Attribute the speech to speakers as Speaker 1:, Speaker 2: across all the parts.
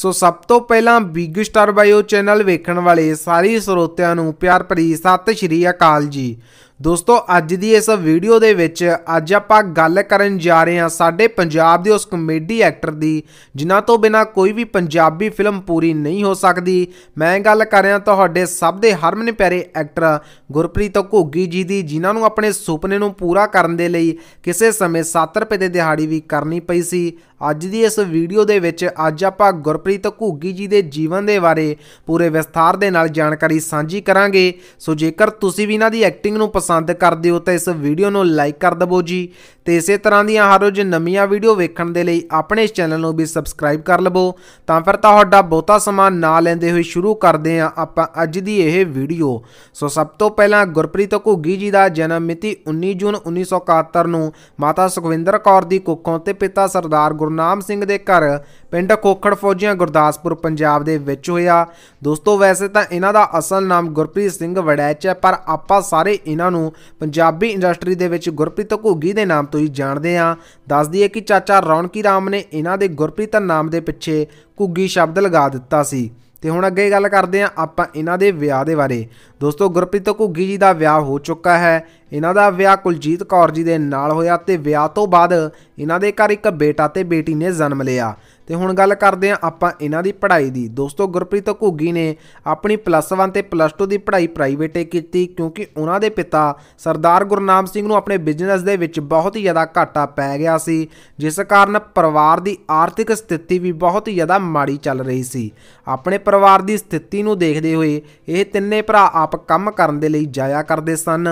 Speaker 1: ਸੋ ਸਭ ਤੋਂ ਪਹਿਲਾਂ ਬਿਗ ਸਟਾਰ ਬਾਇਓ ਚੈਨਲ ਵੇਖਣ ਵਾਲੇ ਸਾਰੇ ਸਰੋਤਿਆਂ ਨੂੰ ਪਿਆਰ ਭਰੀ ਸਤਿ ਸ਼੍ਰੀ ਅਕਾਲ ਜੀ ਦੋਸਤੋ ਅੱਜ ਦੀ ਇਸ ਵੀਡੀਓ ਦੇ ਵਿੱਚ ਅੱਜ ਆਪਾਂ ਗੱਲ ਕਰਨ ਜਾ ਰਹੇ ਹਾਂ ਸਾਡੇ ਪੰਜਾਬ ਦੇ ਉਸ ਕਮੇਡੀ ਐਕਟਰ ਦੀ ਜਿਨ੍ਹਾਂ ਤੋਂ ਬਿਨਾ ਕੋਈ ਵੀ ਪੰਜਾਬੀ ਫਿਲਮ ਪੂਰੀ ਨਹੀਂ ਹੋ ਸਕਦੀ ਮੈਂ ਗੱਲ ਕਰ ਰਿਹਾ ਤੁਹਾਡੇ ਸਭ ਦੇ ਹਰਮਨ ਪਿਆਰੇ ਐਕਟਰ ਗੁਰਪ੍ਰੀਤ ਘੋਗੀ ਜੀ ਦੀ ਜਿਨ੍ਹਾਂ ਨੂੰ ਆਪਣੇ ਸੁਪਨੇ ਨੂੰ ਪੂਰਾ ਕਰਨ ਦੇ ਲਈ ਕਿਸੇ ਸਮੇਂ 7 ਰੁਪਏ ਦੇ ਦਿਹਾੜੀ ਵੀ ਕਰਨੀ ਪਈ ਸੀ ਅੱਜ ਦੀ ਇਸ ਵੀਡੀਓ ਦੇ ਵਿੱਚ ਅੱਜ ਆਪਾਂ ਗੁਰਪ੍ਰੀਤ ਘੋਗੀ ਜੀ ਦੇ ਜੀਵਨ ਦੇ ਬਾਰੇ ਪੂਰੇ ਵਿਸਥਾਰ ਦੇ ਨਾਲ ਜਾਣਕਾਰੀ ਸਾਂਝੀ ਕਰਾਂਗੇ ਸੋ ਜੇਕਰ ਤੁਸੀਂ ਵੀ ਇਹਨਾਂ ਦੀ ਐਕਟਿੰਗ ਨੂੰ ਪਸੰਦ ਕਰਦੇ ਹੋ ਤਾਂ ਇਸ ਵੀਡੀਓ ਨੂੰ ਲਾਈਕ ਕਰ ਦਵੋ ਜੀ ਤੇ ਇਸੇ ਤਰ੍ਹਾਂ ਦੀਆਂ ਹਰ ਰੋਜ਼ ਨਵੀਆਂ ਵੀਡੀਓ ਵੇਖਣ ਦੇ ਲਈ ਆਪਣੇ ਇਸ ਚੈਨਲ ਨੂੰ ਵੀ ਸਬਸਕ੍ਰਾਈਬ ਕਰ ਲਵੋ ਤਾਂ ਫਿਰ ਤੁਹਾਡਾ ਬਹੁਤਾ ਸਮਾਂ ਨਾ ਲੈਂਦੇ ਹੋਏ ਸ਼ੁਰੂ ਕਰਦੇ ਹਾਂ ਆਪਾਂ ਅੱਜ ਦੀ ਇਹ ਵੀਡੀਓ ਸੋ ਸਭ ਤੋਂ ਪਹਿਲਾਂ ਗੁਰਪ੍ਰੀਤ ਘੁੱਗੀ ਜੀ ਦਾ ਜਨਮ ਮਿਤੀ 19 ਜੂਨ 1971 ਨੂੰ ਮਾਤਾ ਸੁਖਵਿੰਦਰ ਕੌਰ ਦੀ ਕੁੱਖੋਂ ਤੇ ਪਿਤਾ ਸਰਦਾਰ ਗੁਰਨਾਮ ਸਿੰਘ ਦੇ ਘਰ ਪਿੰਡ ਕੋਖੜ ਫੌਜੀਆਂ ਗੁਰਦਾਸਪੁਰ ਪੰਜਾਬ ਦੇ ਵਿੱਚ ਹੋਇਆ ਦੋਸਤੋ ਵੈਸੇ ਤਾਂ ਇਹਨਾਂ ਦਾ ਅਸਲ ਨਾਮ ਗੁਰਪ੍ਰੀਤ ਸਿੰਘ ਵੜੈਚ ਹੈ ਪਰ ਆਪਾਂ ਸਾਰੇ ਇਹਨਾਂ ਨੂੰ ਪੰਜਾਬੀ ਇੰਡਸਟਰੀ ਦੇ ਵਿੱਚ ਗੁਰਪ੍ਰੀਤ ਘੁੱਗੀ ਦੇ ਨਾਮ ਤੁਸੀਂ ਜਾਣਦੇ ਆ ਦੱਸ ਦਈਏ ਕਿ ਚਾਚਾ ਰੌਣਕੀ ਰਾਮ ਨੇ ਇਹਨਾਂ ਦੇ ਗੁਰਪ੍ਰੀਤ ਨਾਮ ਦੇ ਪਿੱਛੇ ਕੁੱਗੀ ਸ਼ਬਦ ਲਗਾ ਦਿੱਤਾ ਸੀ ਤੇ ਹੁਣ ਅੱਗੇ ਗੱਲ ਕਰਦੇ ਆ ਆਪਾਂ ਇਹਨਾਂ ਦੇ ਵਿਆਹ ਦੇ ਬਾਰੇ ਦੋਸਤੋ ਗੁਰਪ੍ਰੀਤ ਕੁੱਗੀ ਜੀ ਦਾ ਵਿਆਹ ਹੋ ਚੁੱਕਾ ਹੈ ਇਹਨਾਂ ਦਾ ਵਿਆਹ ਕੁਲਜੀਤ ਕੌਰ ਜੀ ਦੇ ਨਾਲ ਹੋਇਆ ਤੇ ਵਿਆਹ ਤੋਂ ਬਾਅਦ ਇਹਨਾਂ ਦੇ ਘਰ ਇੱਕ ਬੇਟਾ ਤੇ ਬੇਟੀ ਨੇ ਜਨਮ ਲਿਆ ਤੇ ਹੁਣ ਗੱਲ ਕਰਦੇ ਆ ਆਪਾਂ ਇਹਨਾਂ ਦੀ ਪੜ੍ਹਾਈ ਦੀ ਦੋਸਤੋ ਗੁਰਪ੍ਰੀਤ ਘੁੱਗੀ ਨੇ ਆਪਣੀ ਪਲੱਸ 1 ਤੇ ਪਲੱਸ 2 ਦੀ ਪੜ੍ਹਾਈ ਪ੍ਰਾਈਵੇਟ ਕੀਤੀ ਕਿਉਂਕਿ ਉਹਨਾਂ ਦੇ ਪਿਤਾ ਸਰਦਾਰ ਗੁਰਨਾਮ ਸਿੰਘ ਨੂੰ ਆਪਣੇ ਬਿਜ਼ਨਸ ਦੇ ਵਿੱਚ ਬਹੁਤ ਹੀ ਜ਼ਿਆਦਾ ਘਾਟਾ ਪੈ ਗਿਆ ਸੀ ਜਿਸ ਕਾਰਨ ਪਰਿਵਾਰ ਦੀ ਆਰਥਿਕ ਸਥਿਤੀ ਵੀ ਬਹੁਤ ਹੀ ਜ਼ਿਆਦਾ ਮਾੜੀ ਚੱਲ ਰਹੀ ਸੀ ਆਪਣੇ ਪਰਿਵਾਰ ਦੀ ਸਥਿਤੀ ਨੂੰ ਦੇਖਦੇ ਹੋਏ ਇਹ ਤਿੰਨੇ ਭਰਾ ਆਪ ਕੰਮ ਕਰਨ ਦੇ ਲਈ ਜਾਇਆ ਕਰਦੇ ਸਨ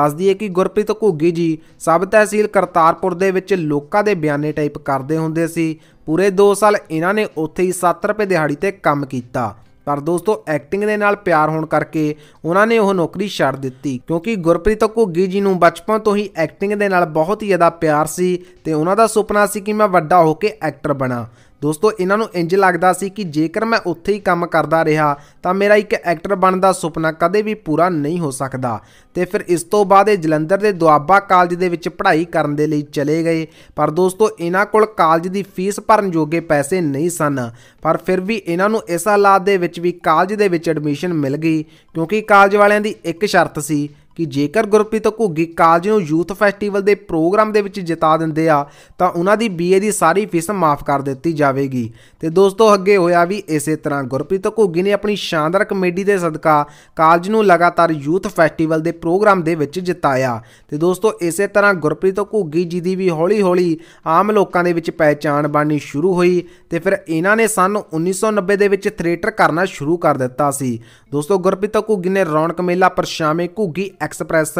Speaker 1: ਦੱਸਦੀ ਹੈ ਕਿ ਗੁਰਪ੍ਰੀਤ ਘੁੱਗੀ ਜੀ ਸਬ ਤਹਿਸੀਲ ਕਰਤਾਰਪੁਰ ਦੇ ਵਿੱਚ ਲੋਕਾਂ ਦੇ ਬਿਆਨੇ ਟਾਈਪ ਕਰਦੇ ਹੁੰਦੇ ਸੀ ਪੂਰੇ 2 ਸਾਲ ਇਹਨਾਂ ਨੇ ਉੱਥੇ ਹੀ 7 ਰੁਪਏ ਦਿਹਾੜੀ ਤੇ ਕੰਮ ਕੀਤਾ ਪਰ ਦੋਸਤੋ ਐਕਟਿੰਗ ਦੇ ਨਾਲ ਪਿਆਰ ਹੋਣ ਕਰਕੇ ਉਹਨਾਂ ਨੇ ਉਹ ਨੌਕਰੀ ਛੱਡ ਦਿੱਤੀ ਕਿਉਂਕਿ ਗੁਰਪ੍ਰੀਤ ਘੁੱਗੀ ਜੀ ਨੂੰ ਬਚਪਨ ਤੋਂ ਹੀ ਐਕਟਿੰਗ ਦੇ ਨਾਲ ਬਹੁਤ ਹੀ ਜ਼ਿਆਦਾ ਪਿਆਰ ਸੀ ਤੇ ਉਹਨਾਂ ਦਾ ਸੁਪਨਾ ਸੀ ਕਿ ਮੈਂ ਵੱਡਾ ਹੋ ਕੇ ਐਕਟਰ ਬਣਾ ਦੋਸਤੋ ਇਹਨਾਂ ਨੂੰ ਇੰਜ ਲੱਗਦਾ ਸੀ ਕਿ ਜੇਕਰ ਮੈਂ ਉੱਥੇ ਹੀ ਕੰਮ ਕਰਦਾ ਰਿਹਾ ਤਾਂ ਮੇਰਾ ਇੱਕ ਐਕਟਰ ਬਣਨ ਦਾ ਸੁਪਨਾ ਕਦੇ ਵੀ ਪੂਰਾ ਨਹੀਂ ਹੋ ਸਕਦਾ ਤੇ ਫਿਰ ਇਸ ਤੋਂ ਬਾਅਦ ਇਹ ਜਲੰਧਰ ਦੇ ਦੁਆਬਾ ਕਾਲਜ ਦੇ ਵਿੱਚ ਪੜ੍ਹਾਈ ਕਰਨ ਦੇ ਲਈ ਚਲੇ ਗਏ ਪਰ ਦੋਸਤੋ ਇਹਨਾਂ ਕੋਲ ਕਾਲਜ ਦੀ ਫੀਸ ਭਰਨ ਜੋਗੇ ਪੈਸੇ ਨਹੀਂ ਸਨ ਪਰ ਫਿਰ ਵੀ ਇਹਨਾਂ ਨੂੰ ਇਸ ਹਾਲਾਤ ਦੇ ਵਿੱਚ ਵੀ ਕਾਲਜ ਦੇ ਵਿੱਚ ਐਡਮਿਸ਼ਨ ਮਿਲ ਗਈ ਕਿਉਂਕਿ ਕਾਲਜ ਵਾਲਿਆਂ ਦੀ ਇੱਕ ਸ਼ਰਤ ਸੀ ਕਿ ਜੇਕਰ ਗੁਰਪ੍ਰੀਤ ਘੁੱਗੀ ਕਾਲਜ ਨੂੰ ਯੂਥ ਫੈਸਟੀਵਲ ਦੇ ਪ੍ਰੋਗਰਾਮ ਦੇ ਵਿੱਚ ਜਿਤਾ ਦਿੰਦੇ ਆ ਤਾਂ ਉਹਨਾਂ ਦੀ ਬੀਏ ਦੀ ਸਾਰੀ ਫੀਸ ਮਾਫ ਕਰ ਦਿੱਤੀ ਜਾਵੇਗੀ ਤੇ ਦੋਸਤੋ ਅੱਗੇ ਹੋਇਆ ਵੀ ਇਸੇ ਤਰ੍ਹਾਂ ਗੁਰਪ੍ਰੀਤ ਘੁੱਗੀ ਨੇ ਆਪਣੀ ਸ਼ਾਨਦਾਰ ਕਮੇਡੀ ਦੇ ਸਦਕਾ ਕਾਲਜ ਨੂੰ ਲਗਾਤਾਰ ਯੂਥ ਫੈਸਟੀਵਲ ਦੇ ਪ੍ਰੋਗਰਾਮ ਦੇ ਵਿੱਚ ਜਿਤਾਇਆ ਤੇ ਦੋਸਤੋ ਇਸੇ ਤਰ੍ਹਾਂ ਗੁਰਪ੍ਰੀਤ ਘੁੱਗੀ ਜੀ ਦੀ ਵੀ ਹੌਲੀ-ਹੌਲੀ ਆਮ ਲੋਕਾਂ ਦੇ ਵਿੱਚ ਪਹਿਚਾਣ ਬਣਨੀ ਸ਼ੁਰੂ ਹੋਈ ਤੇ ਫਿਰ ਇਹਨਾਂ ਨੇ ਸਨ 1990 ਦੇ ਵਿੱਚ ਥੀਏਟਰ ਕਰਨਾ ਸ਼ੁਰੂ ਕਰ ਦਿੱਤਾ ਸੀ ਦੋਸਤੋ ਗੁਰਪ੍ਰੀਤ ਘੁੱਗੀ ਨੇ ਰੌਣਕ ਮੇਲਾ ਪਰਛਾਵੇਂ ਘੁੱਗੀ ਐਕਸਪ੍ਰੈਸ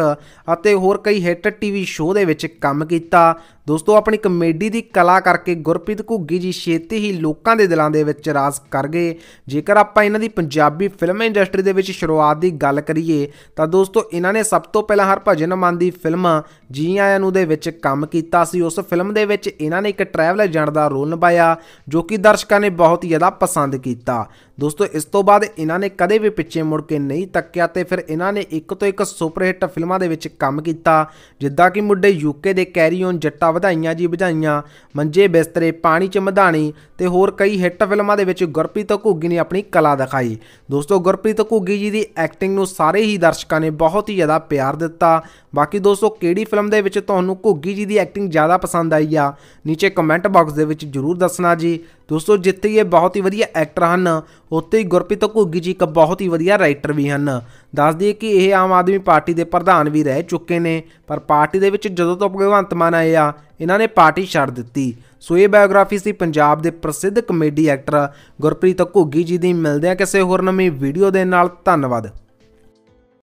Speaker 1: ਅਤੇ ਹੋਰ ਕਈ ਹਿੱਟ ਟੀਵੀ ਸ਼ੋਅ ਦੇ ਵਿੱਚ ਕੰਮ ਕੀਤਾ ਦੋਸਤੋ ਆਪਣੀ ਕਮੇਡੀ ਦੀ ਕਲਾ ਕਰਕੇ ਗੁਰਪ੍ਰੀਤ ਘੁੱਗੀ ਜੀ ਛੇਤੀ ਹੀ ਲੋਕਾਂ ਦੇ ਦਿਲਾਂ ਦੇ ਵਿੱਚ ਰਾਜ ਕਰ ਗਏ ਜੇਕਰ ਆਪਾਂ ਇਹਨਾਂ ਦੀ ਪੰਜਾਬੀ ਫਿਲਮ ਇੰਡਸਟਰੀ ਦੇ ਵਿੱਚ ਸ਼ੁਰੂਆਤ ਦੀ ਗੱਲ ਕਰੀਏ ਤਾਂ ਦੋਸਤੋ ਇਹਨਾਂ ਨੇ ਸਭ ਤੋਂ ਪਹਿਲਾਂ ਹਰਭਜਨ ਮਾਨ ਦੀ ਫਿਲਮ ਜੀ ਆਇਆਂ ਨੂੰ ਦੇ ਵਿੱਚ ਕੰਮ ਕੀਤਾ ਸੀ ਉਸ ਫਿਲਮ ਦੇ ਵਿੱਚ ਇਹਨਾਂ ਨੇ ਇੱਕ ਟਰੈਵਲ ਏਜੰਟ ਦਾ ਰੋਲ ਨਿਭਾਇਆ ਜੋ ਕਿ ਦਰਸ਼ਕਾਂ ਨੇ ਬਹੁਤ ਜ਼ਿਆਦਾ ਪਸੰਦ ਕੀਤਾ ਦੋਸਤੋ ਇਸ ਤੋਂ ਬਾਅਦ ਇਹਨਾਂ ਨੇ ਕਦੇ ਵੀ ਪਿੱਛੇ ਮੁੜ ਕੇ ਨਹੀਂ ਤੱਕਿਆ ਤੇ ਫਿਰ ਇਹਨਾਂ ਨੇ ਇੱਕ ਤੋਂ ਇੱਕ ਸੁਪਰ ਹਿੱਟ ਫਿਲਮਾਂ ਦੇ ਵਿੱਚ ਕੰਮ ਕੀਤਾ ਜਿੱਦਾਂ ਕਿ ਮੁੰਡੇ ਯੂਕੇ ਦੇ ਕੈਰੀ ਔਨ ਜੱਟਾ ਵਧਾਈਆਂ ਜੀ ਵਧਾਈਆਂ ਮੰਜੇ ਬਿਸਤਰੇ ਪਾਣੀ ਚ ਮਧਾਣੀ ਤੇ ਹੋਰ ਕਈ ਹਿੱਟ ਫਿਲਮਾਂ ਦੇ ਵਿੱਚ ਗੁਰਪ੍ਰੀਤ ਘੁੱਗੀ ਨੇ ਆਪਣੀ ਕਲਾ ਦਿਖਾਈ ਦੋਸਤੋ ਗੁਰਪ੍ਰੀਤ ਘੁੱਗੀ ਜੀ ਦੀ ਐਕਟਿੰਗ ਨੂੰ ਸਾਰੇ ਹੀ ਦਰਸ਼ਕਾਂ ਨੇ ਬਹੁਤ ਹੀ ਜ਼ਿਆਦਾ ਪਿਆਰ ਦਿੱਤਾ ਬਾਕੀ ਦੋਸਤੋ ਕਿਹੜੀ ਫਿਲਮ ਦੇ ਵਿੱਚ ਤੁਹਾਨੂੰ ਘੁੱਗੀ ਜੀ ਦੀ ਐਕਟਿੰਗ ਜ਼ਿਆਦਾ ਪਸੰਦ ਆਈ ਆ ਨੀਚੇ ਕਮੈਂਟ ਬਾਕਸ ਦੇ ਵਿੱਚ ਜਰੂਰ ਦੱਸਣਾ ਜੀ ਦੋਸਤੋ ਜਿੱਥੇ ਇਹ ਬਹੁਤ ਹੀ ਵਧੀਆ ਐਕਟਰ ਹਨ ਉੱਥੇ ਹੀ ਗੁਰਪ੍ਰੀਤ ਘੁੱਗੀ ਜੀ ਇੱਕ ਬਹੁਤ ਹੀ ਵਧੀਆ ਰਾਈਟਰ ਵੀ ਹਨ ਦੱਸ ਦਈਏ ਕਿ ਇਹ ਆਮ ਆਦਮੀ ਪਾਰਟੀ ਦੇ ਪ੍ਰਧਾਨ ਵੀ ਰਹਿ ਚੁੱਕੇ ਨੇ ਪਰ ਪਾਰਟੀ ਦੇ ਵਿੱਚ ਜਦੋਂ ਤੋਂ ਭਗਵੰਤ ਮਾਨ ਆਏ ਆ ਇਹਨਾਂ ਨੇ ਪਾਰਟੀ ਛੱਡ ਦਿੱਤੀ ਸੋ ਇਹ ਬਾਇਓਗ੍ਰਾਫੀ ਸੀ ਪੰਜਾਬ ਦੇ ਪ੍ਰਸਿੱਧ ਕਮੇਡੀ ਐਕਟਰ ਗੁਰਪ੍ਰੀਤ ਘੁੱਗੀ ਜੀ ਦੀ ਮਿਲਦੇ ਆ ਕਿਸੇ ਹੋਰ ਨਵੀਂ ਵੀਡੀਓ ਦੇ ਨਾਲ ਧੰਨਵਾਦ